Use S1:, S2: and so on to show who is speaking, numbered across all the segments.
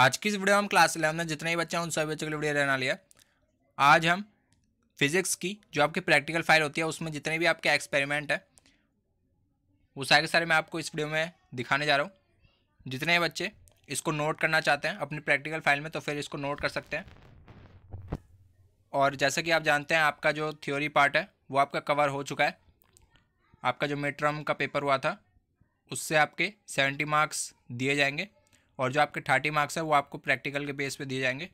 S1: आज की इस वीडियो में हम क्लास इलेवन में जितने भी बच्चे हैं उन सभी बच्चों के लिए वीडियो रहना लिया आज हम फिजिक्स की जो आपकी प्रैक्टिकल फाइल होती है उसमें जितने भी आपके एक्सपेरिमेंट है वो सारे सारे मैं आपको इस वीडियो में दिखाने जा रहा हूँ जितने बच्चे इसको नोट करना चाहते हैं अपनी प्रैक्टिकल फाइल में तो फिर इसको नोट कर सकते हैं और जैसा कि आप जानते हैं आपका जो थ्योरी पार्ट है वो आपका कवर हो चुका है आपका जो मिड टर्म का पेपर हुआ था उससे आपके सेवेंटी मार्क्स दिए जाएंगे और जो आपके थर्टी मार्क्स है वो आपको प्रैक्टिकल के बेस पे दिए जाएंगे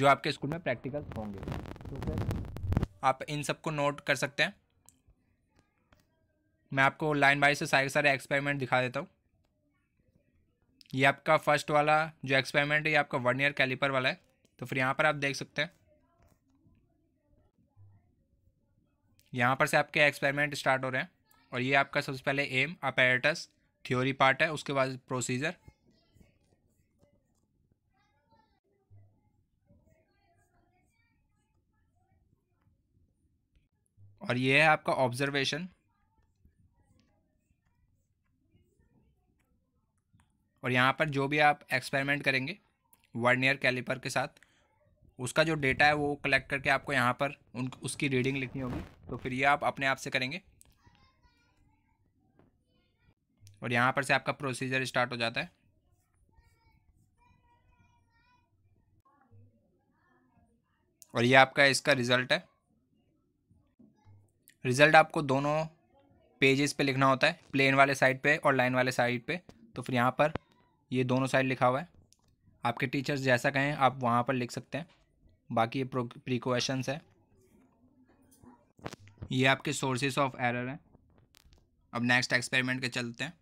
S1: जो आपके स्कूल में प्रैक्टिकल होंगे तो फिर आप इन सबको नोट कर सकते हैं मैं आपको लाइन बाई से सारे सारे एक्सपेरिमेंट दिखा देता हूँ ये आपका फर्स्ट वाला जो एक्सपेरिमेंट है ये आपका वन ईयर कैलिपर वाला है तो फिर यहाँ पर आप देख सकते हैं यहाँ पर से आपके एक्सपेरिमेंट स्टार्ट हो रहे हैं और ये आपका सबसे पहले एम अपेरेटस थ्योरी पार्ट है उसके बाद प्रोसीजर और ये है आपका ऑब्जर्वेशन और यहाँ पर जो भी आप एक्सपेरिमेंट करेंगे वन ईयर कैलिपर के साथ उसका जो डेटा है वो कलेक्ट करके आपको यहाँ पर उन उसकी रीडिंग लिखनी होगी तो फिर ये आप अपने आप से करेंगे और यहाँ पर से आपका प्रोसीजर स्टार्ट हो जाता है और ये आपका इसका रिज़ल्ट है रिज़ल्ट आपको दोनों पेजेस पे लिखना होता है प्लेन वाले साइड पे और लाइन वाले साइड पे तो फिर यहाँ पर ये दोनों साइड लिखा हुआ है आपके टीचर्स जैसा कहें आप वहाँ पर लिख सकते हैं बाकी ये प्रिकॉशंस है ये आपके सोर्सेज ऑफ एरर हैं अब नेक्स्ट एक्सपेरिमेंट के चलते हैं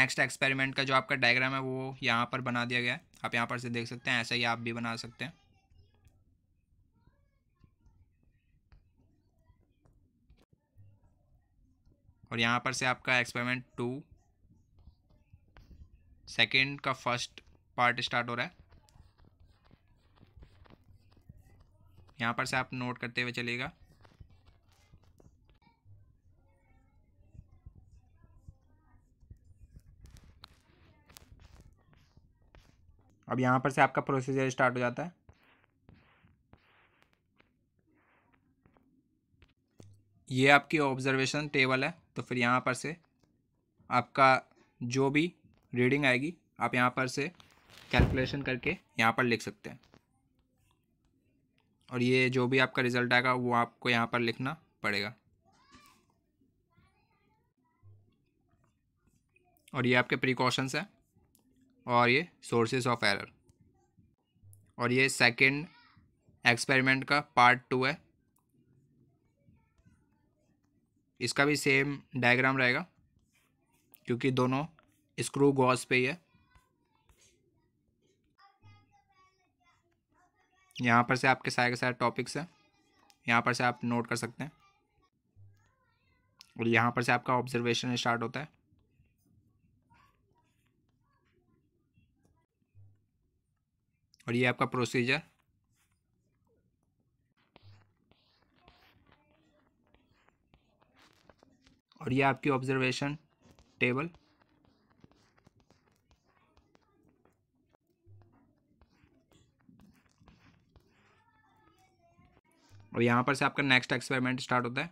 S1: नेक्स्ट एक्सपेरिमेंट का जो आपका डायग्राम है वो यहाँ पर बना दिया गया है आप यहाँ पर से देख सकते हैं ऐसा ही आप भी बना सकते हैं और यहाँ पर से आपका एक्सपेरिमेंट टू सेकेंड का फर्स्ट पार्ट स्टार्ट हो रहा है यहाँ पर से आप नोट करते हुए चलेगा अब यहाँ पर से आपका प्रोसीजर स्टार्ट हो जाता है ये आपकी ऑब्जर्वेशन टेबल है तो फिर यहाँ पर से आपका जो भी रीडिंग आएगी आप यहाँ पर से कैलकुलेशन करके यहाँ पर लिख सकते हैं और ये जो भी आपका रिज़ल्ट आएगा वो आपको यहाँ पर लिखना पड़ेगा और ये आपके प्रिकॉशंस हैं और ये सोर्सेज ऑफ एरर और ये सेकंड एक्सपेरिमेंट का पार्ट टू है इसका भी सेम डायग्राम रहेगा क्योंकि दोनों स्क्रू गॉस पे ही है यहाँ पर से आपके सारे के सारे टॉपिक्स हैं यहाँ पर से आप नोट कर सकते हैं और यहाँ पर से आपका ऑब्जर्वेशन स्टार्ट होता है और ये आपका प्रोसीजर और ये आपकी ऑब्जर्वेशन टेबल और यहाँ पर से आपका नेक्स्ट एक्सपेरिमेंट स्टार्ट होता है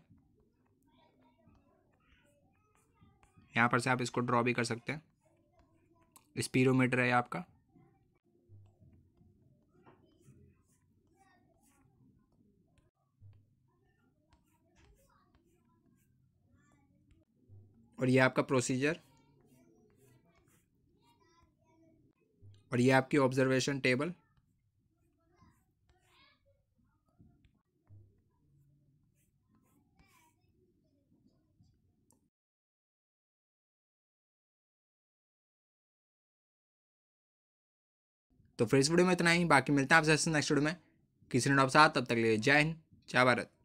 S1: यहाँ पर से आप इसको ड्रॉ भी कर सकते हैं स्पीरोमीटर है आपका और ये आपका प्रोसीजर और ये आपकी ऑब्जर्वेशन टेबल तो फिर इस वीडियो में इतना ही बाकी मिलते हैं आपसे नेक्स्ट वीडियो में किसी ने आप साथ तब तक लिए जय हिंद जय भारत